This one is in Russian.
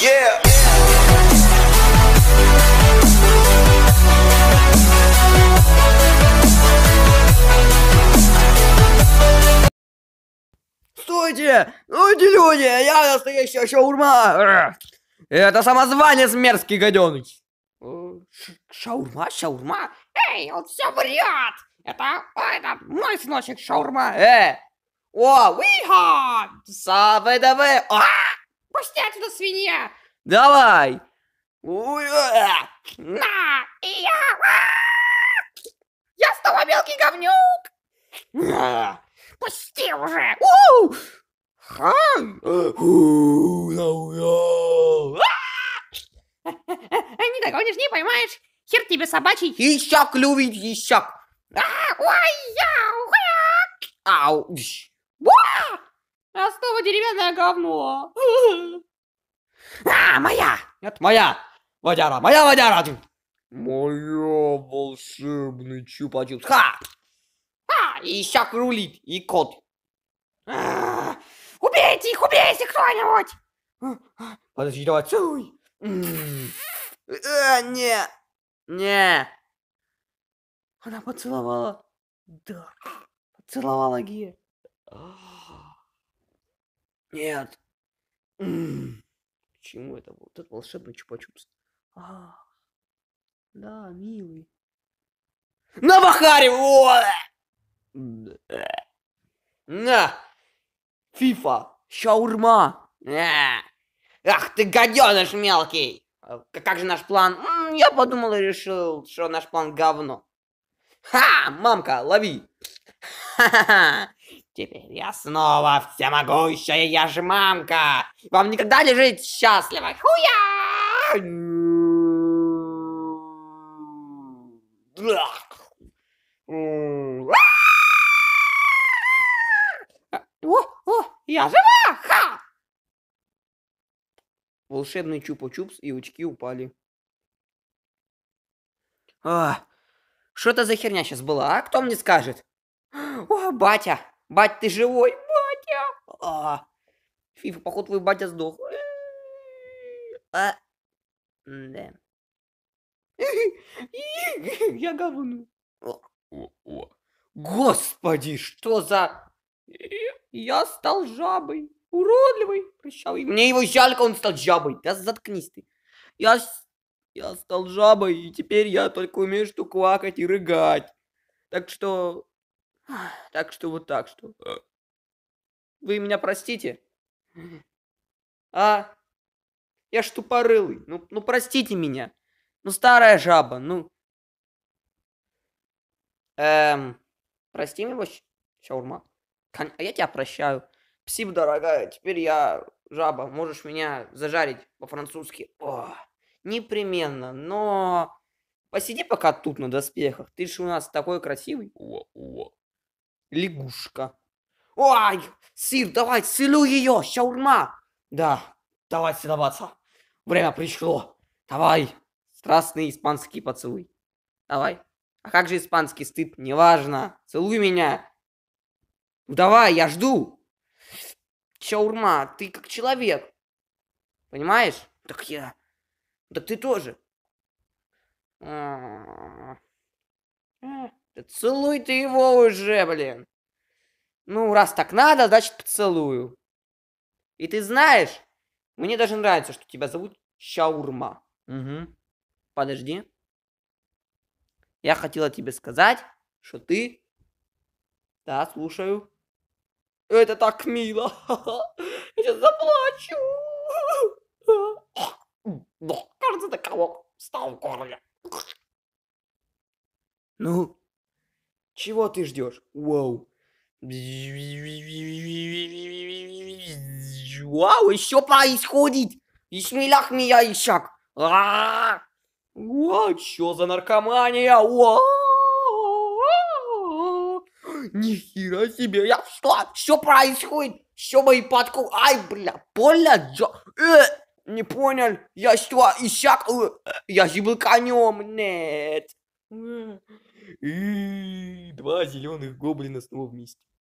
Yeah. Стойте! Ну, эти люди! Я настоящий шаурма! Это самозванец мерзкий гаденыч! Э, шаурма? Шаурма? Эй, он все врет! Это, это мой сыночек шаурма! Э! О, выход! Сабе-даве! А! вкуснятина, свинья! Давай! Э, на! И я! А! Я снова мелкий говнюк! Пусти уже! Э, а! э, не догонишь, не поймаешь! Хер тебе собачий! Ищак любит, ищак! А, Ау! А снова деревянное говно. А, моя! нет, моя! Водяра, моя водяра! Моя волшебный чупа-чупс. Ха! А, и щак рулит, и кот. А, убейте их, убейте кто-нибудь! Подожди, давай, целуй. А, не, не. Она поцеловала. Да, поцеловала Гея. Нет. М Почему это был? Этот волшебный чупа-чупс. А. да, милый. На Бахаре! На! Фифа! Шаурма! Ах ты гаденыш мелкий! А как же наш план? Я подумал и решил, что наш план говно. Ха! Мамка, лови! Ха-ха-ха! Теперь я снова всемогущая яжмамка! Вам никогда не жить счастливо! Хуя! О, я жива! Ха! Волшебный чупа-чупс и очки упали. А, что это за херня сейчас была, а? Кто мне скажет? О, батя! Бать, ты живой? Батя! А. Фифа, походу, твой батя сдох. А. Да. Я говну. Господи, что за... Я стал жабой. Уродливый. Прыщавый. Мне его жалко, он стал жабой. Да заткнись ты. Я... Я стал жабой, и теперь я только умею что квакать и рыгать. Так что Так что вот так что. А. Вы меня простите? А? Я ж тупорылый. Ну, ну простите меня. Ну старая жаба, ну. Эм, прости меня, шаурма. А я тебя прощаю. псип, дорогая, теперь я жаба. Можешь меня зажарить по-французски. О, непременно, но... Посиди пока тут на доспехах. Ты же у нас такой красивый. О, о лягушка. Ой, сир, давай, силю ее, шаурма. Да, давай силоваться. Время пришло. Давай. Страстный испанский поцелуй. Давай. А как же испанский стыд? Неважно. Целуй меня. Давай, я жду. Чаурма, ты как человек. Понимаешь? Так я. Так ты тоже. А, Целуй ты его уже, блин. Ну, раз так надо, значит поцелую. И ты знаешь, мне даже нравится, что тебя зовут Шаурма. Угу. Подожди. Я хотела тебе сказать, что ты... Да, слушаю. Это так мило. Я сейчас заплачу. Кажется, до кого встал в горле. Ну, чего ты ждешь? Вау. Вау, еще происходит! Исмилях меня ищак! О, что за наркомания? Нихера себе, я что? Все происходит? Что мои подку... Ай, бля, больно, Джо? Э, не понял, я что, ищак? Э, э я же конем, нет. И два зеленых гоблина снова вместе.